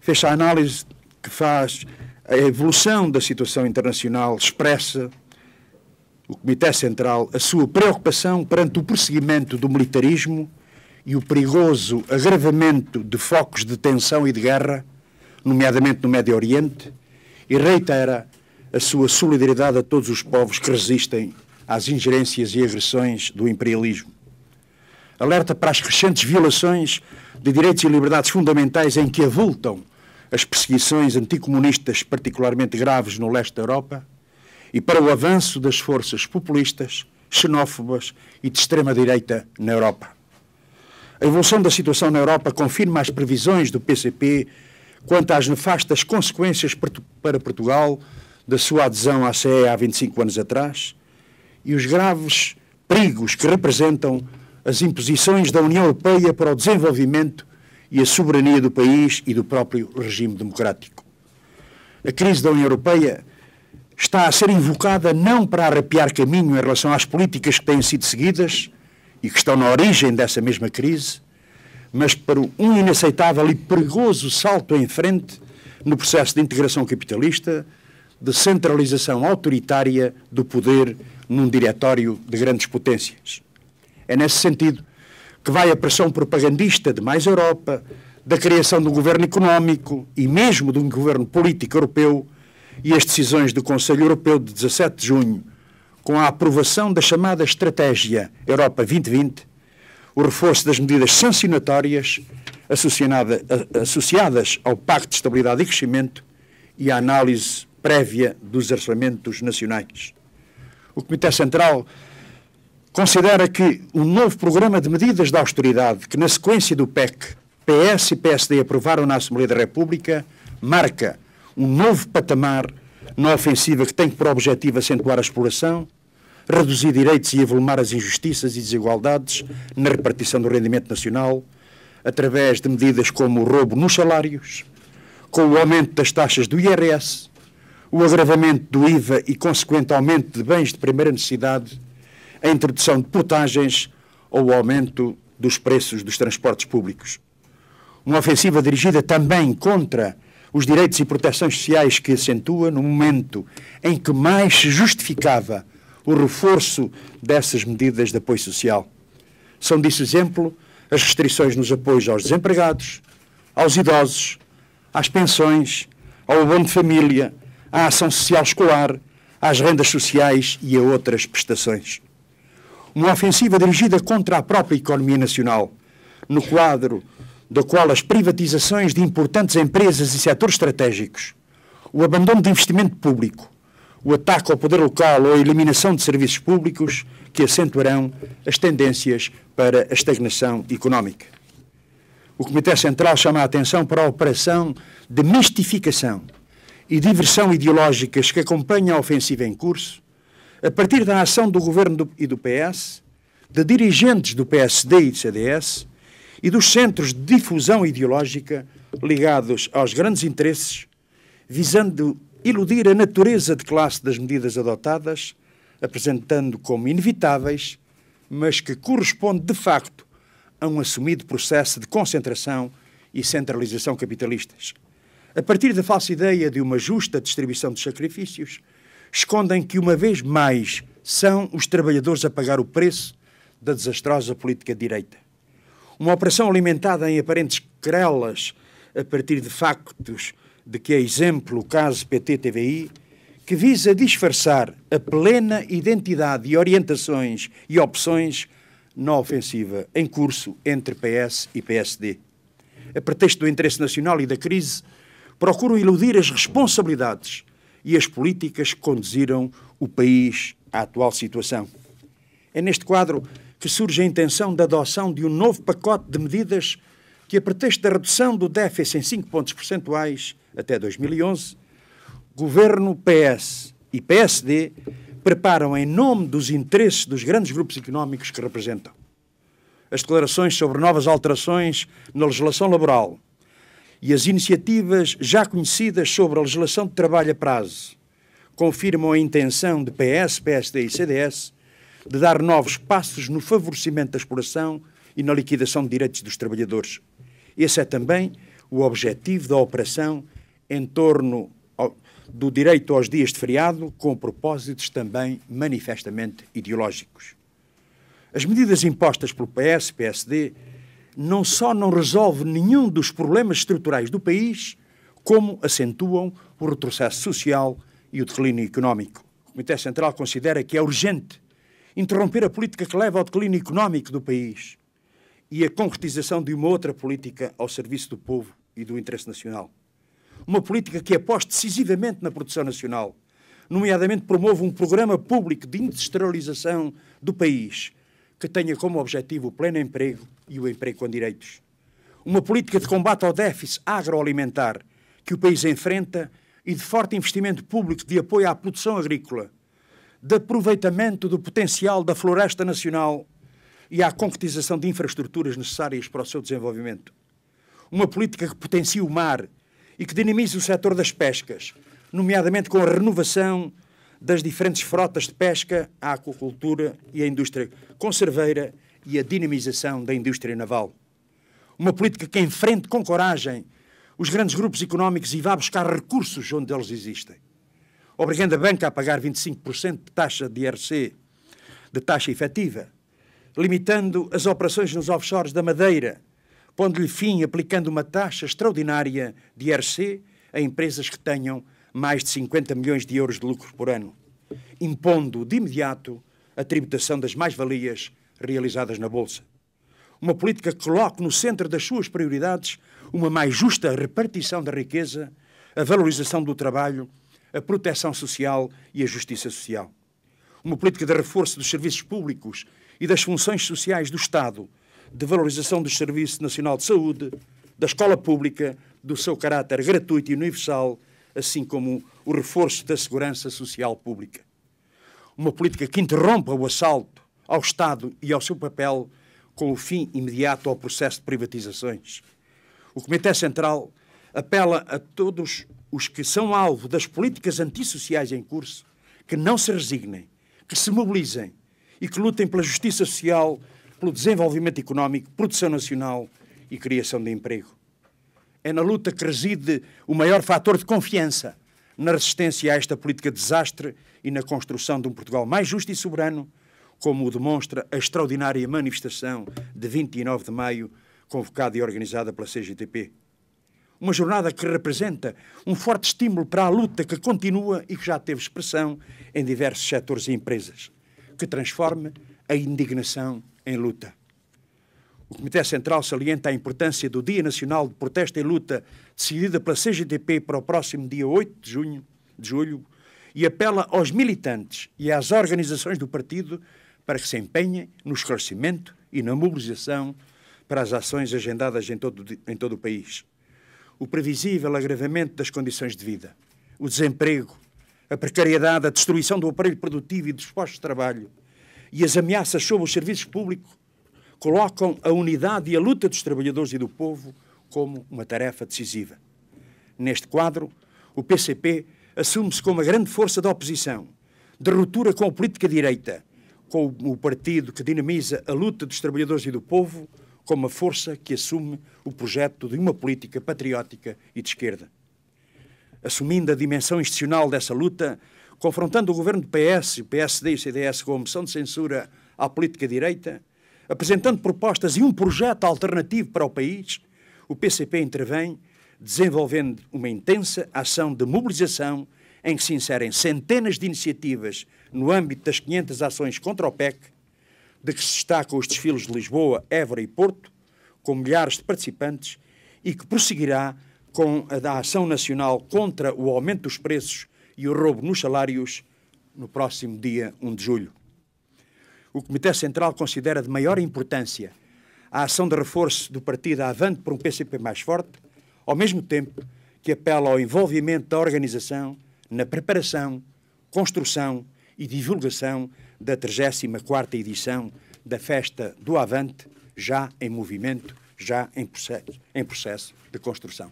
fez a análise que faz a evolução da situação internacional, expressa o Comitê Central a sua preocupação perante o prosseguimento do militarismo e o perigoso agravamento de focos de tensão e de guerra, nomeadamente no Médio Oriente, e reitera a sua solidariedade a todos os povos que resistem às ingerências e agressões do imperialismo. Alerta para as crescentes violações de direitos e liberdades fundamentais em que avultam as perseguições anticomunistas particularmente graves no leste da Europa e para o avanço das forças populistas, xenófobas e de extrema-direita na Europa. A evolução da situação na Europa confirma as previsões do PCP quanto às nefastas consequências para Portugal da sua adesão à CE há 25 anos atrás e os graves perigos que representam as imposições da União Europeia para o desenvolvimento e a soberania do país e do próprio regime democrático. A crise da União Europeia está a ser invocada não para arrepiar caminho em relação às políticas que têm sido seguidas e que estão na origem dessa mesma crise, mas para um inaceitável e perigoso salto em frente no processo de integração capitalista, de centralização autoritária do poder num diretório de grandes potências. É nesse sentido que vai a pressão propagandista de mais Europa, da criação de um governo económico e mesmo de um governo político europeu e as decisões do Conselho Europeu de 17 de junho, com a aprovação da chamada Estratégia Europa 2020, o reforço das medidas sancionatórias associadas ao Pacto de Estabilidade e Crescimento e à análise prévia dos orçamentos nacionais. O Comitê Central considera que o novo programa de medidas de austeridade que, na sequência do PEC, PS e PSD aprovaram na Assembleia da República, marca um novo patamar na ofensiva que tem por objetivo acentuar a exploração, reduzir direitos e evoluir as injustiças e desigualdades na repartição do rendimento nacional, através de medidas como o roubo nos salários, com o aumento das taxas do IRS, o agravamento do IVA e consequente aumento de bens de primeira necessidade a introdução de portagens ou o aumento dos preços dos transportes públicos. Uma ofensiva dirigida também contra os direitos e proteções sociais que acentua no momento em que mais se justificava o reforço dessas medidas de apoio social. São disso exemplo as restrições nos apoios aos desempregados, aos idosos, às pensões, ao abono de família, à ação social escolar, às rendas sociais e a outras prestações uma ofensiva dirigida contra a própria economia nacional, no quadro da qual as privatizações de importantes empresas e setores estratégicos, o abandono de investimento público, o ataque ao poder local ou a eliminação de serviços públicos que acentuarão as tendências para a estagnação económica. O Comitê Central chama a atenção para a operação de mistificação e diversão ideológicas que acompanha a ofensiva em curso, a partir da ação do governo do, e do PS, de dirigentes do PSD e do CDS e dos centros de difusão ideológica ligados aos grandes interesses, visando iludir a natureza de classe das medidas adotadas, apresentando como inevitáveis, mas que corresponde de facto a um assumido processo de concentração e centralização capitalistas. A partir da falsa ideia de uma justa distribuição dos sacrifícios, escondem que, uma vez mais, são os trabalhadores a pagar o preço da desastrosa política de direita. Uma operação alimentada em aparentes querelas a partir de factos de que é exemplo o caso PT-TVI, que visa disfarçar a plena identidade de orientações e opções na ofensiva em curso entre PS e PSD. A pretexto do interesse nacional e da crise, procuram iludir as responsabilidades e as políticas que conduziram o país à atual situação. É neste quadro que surge a intenção da adoção de um novo pacote de medidas que, a pretexto da redução do déficit em 5 pontos percentuais até 2011, governo PS e PSD preparam em nome dos interesses dos grandes grupos económicos que representam. As declarações sobre novas alterações na legislação laboral, e as iniciativas já conhecidas sobre a legislação de trabalho a prazo confirmam a intenção de PS, PSD e CDS de dar novos passos no favorecimento da exploração e na liquidação de direitos dos trabalhadores. Esse é também o objetivo da operação em torno do direito aos dias de feriado, com propósitos também manifestamente ideológicos. As medidas impostas pelo PS, PSD, não só não resolve nenhum dos problemas estruturais do país, como acentuam o retrocesso social e o declínio económico. O Comitê Central considera que é urgente interromper a política que leva ao declínio económico do país e a concretização de uma outra política ao serviço do povo e do interesse nacional. Uma política que aposte decisivamente na produção nacional, nomeadamente promove um programa público de industrialização do país que tenha como objetivo o pleno emprego e o emprego com direitos. Uma política de combate ao déficit agroalimentar que o país enfrenta e de forte investimento público de apoio à produção agrícola, de aproveitamento do potencial da floresta nacional e à concretização de infraestruturas necessárias para o seu desenvolvimento. Uma política que potencie o mar e que dinamize o setor das pescas, nomeadamente com a renovação das diferentes frotas de pesca, a aquacultura e a indústria conserveira e a dinamização da indústria naval. Uma política que enfrente com coragem os grandes grupos económicos e vá buscar recursos onde eles existem, obrigando a banca a pagar 25% de taxa de IRC, de taxa efetiva, limitando as operações nos offshores da Madeira, pondo-lhe fim aplicando uma taxa extraordinária de IRC a empresas que tenham mais de 50 milhões de euros de lucro por ano, impondo de imediato a tributação das mais-valias realizadas na Bolsa. Uma política que coloque no centro das suas prioridades uma mais justa repartição da riqueza, a valorização do trabalho, a proteção social e a justiça social. Uma política de reforço dos serviços públicos e das funções sociais do Estado, de valorização do Serviço Nacional de Saúde, da escola pública, do seu caráter gratuito e universal, assim como o reforço da segurança social pública. Uma política que interrompa o assalto, ao Estado e ao seu papel com o fim imediato ao processo de privatizações. O Comitê Central apela a todos os que são alvo das políticas antissociais em curso que não se resignem, que se mobilizem e que lutem pela justiça social, pelo desenvolvimento económico, produção nacional e criação de emprego. É na luta que reside o maior fator de confiança na resistência a esta política de desastre e na construção de um Portugal mais justo e soberano, como o demonstra a extraordinária manifestação de 29 de maio, convocada e organizada pela CGTP. Uma jornada que representa um forte estímulo para a luta que continua e que já teve expressão em diversos setores e empresas, que transforma a indignação em luta. O Comitê Central salienta a importância do Dia Nacional de Protesto e Luta, decidida pela CGTP para o próximo dia 8 de, junho, de julho, e apela aos militantes e às organizações do partido para que se empenhem no esclarecimento e na mobilização para as ações agendadas em todo, em todo o país. O previsível agravamento das condições de vida, o desemprego, a precariedade, a destruição do aparelho produtivo e dos postos de trabalho e as ameaças sobre os serviços públicos colocam a unidade e a luta dos trabalhadores e do povo como uma tarefa decisiva. Neste quadro, o PCP assume-se como a grande força da oposição, de ruptura com a política direita, com o partido que dinamiza a luta dos trabalhadores e do povo como a força que assume o projeto de uma política patriótica e de esquerda. Assumindo a dimensão institucional dessa luta, confrontando o governo do PS, o PSD e o CDS com a moção de censura à política direita, apresentando propostas e um projeto alternativo para o país, o PCP intervém, desenvolvendo uma intensa ação de mobilização em que se inserem centenas de iniciativas no âmbito das 500 ações contra o PEC, de que se destacam os desfiles de Lisboa, Évora e Porto, com milhares de participantes, e que prosseguirá com a da Ação Nacional contra o aumento dos preços e o roubo nos salários no próximo dia 1 de julho. O Comitê Central considera de maior importância a ação de reforço do partido Avante por um PCP mais forte, ao mesmo tempo que apela ao envolvimento da organização na preparação, construção e divulgação da 34ª edição da Festa do Avante, já em movimento, já em processo, em processo de construção.